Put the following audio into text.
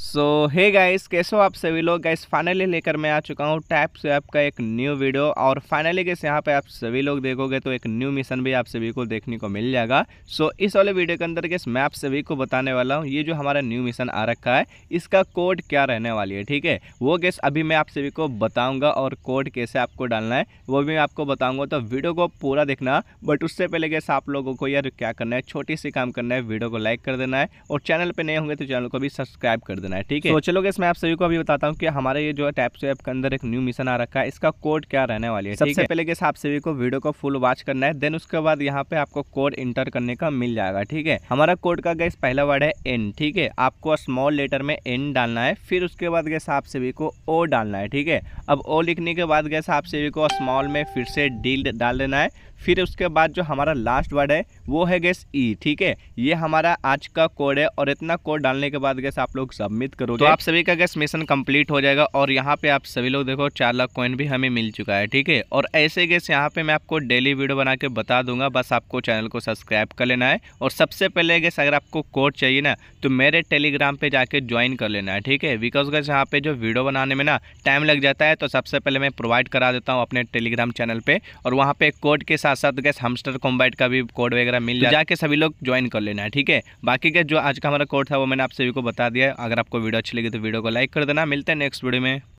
सो hey guys कैसे हो आप सभी लोग गाइस फाइनली लेकर मैं आ चुका हूँ टैप से आपका एक न्यू वीडियो और फाइनली गैस यहाँ पे आप सभी लोग देखोगे तो एक न्यू मिशन भी आप सभी को देखने को मिल जाएगा सो so, इस वाले वीडियो के अंदर गैस मैं आप सभी को बताने वाला हूँ ये जो हमारा न्यू मिशन आ रखा है इसका कोड क्या रहने वाली है ठीक है वो गैस अभी मैं आप सभी को बताऊँगा और कोड कैसे आपको डालना है वो भी मैं आपको बताऊँगा तो वीडियो को पूरा देखना बट उससे पहले गैस आप लोगों को यार क्या करना है छोटी सी काम करना है वीडियो को लाइक कर देना है और चैनल पर नए होंगे तो चैनल को भी सब्सक्राइब कर देना है ठीक है तो चलो गैस मैं आप सभी को अभी बताता हूँ कि हमारे ये जो है टैप से ऐप के अंदर एक न्यू मिशन आ रखा है इसका कोड क्या रहने वाली है सबसे पहले गैस आप सभी को वीडियो को फुल वॉच करना है देन उसके बाद यहाँ पे आपको कोड इंटर करने का मिल जाएगा ठीक है हमारा कोड का गैस पहला वर्ड है एन ठीक है आपको स्मॉल लेटर में एन डालना है फिर उसके बाद गैस आप सभी को ओ डालना है ठीक है अब ओ लिखने के बाद गैस आप सभी को स्मॉल में फिर से डी डाल देना है फिर उसके बाद जो हमारा लास्ट वर्ड है वो है गैस ई e, ठीक है ये हमारा आज का कोड है और इतना कोड डालने के बाद गैस आप लोग सबमिट करोगे तो आप सभी का गैस मिशन कंप्लीट हो जाएगा और यहाँ पे आप सभी लोग देखो चार लाख कॉइन भी हमें मिल चुका है ठीक है और ऐसे गैस यहाँ पे मैं आपको डेली वीडियो बना के बता दूंगा बस आपको चैनल को सब्सक्राइब कर लेना है और सबसे पहले गैस अगर आपको कोड चाहिए ना तो मेरे टेलीग्राम पर जाके ज्वाइन कर लेना है ठीक है बिकॉज गैस यहाँ पे जो वीडियो बनाने में ना टाइम लग जाता है तो सबसे पहले मैं प्रोवाइड करा देता हूँ अपने टेलीग्राम चैनल पर और वहाँ पर कोड के साथ साथ साथ गैस हमस्टर कॉम्बाइट का भी कोड वगैरह मिल जाए तो जाके सभी लोग ज्वाइन कर लेना है ठीक है बाकी का जो आज का हमारा कोड था वो मैंने आप सभी को बता दिया अगर आपको वीडियो अच्छी लगी तो वीडियो को लाइक कर देना मिलते हैं नेक्स्ट वीडियो में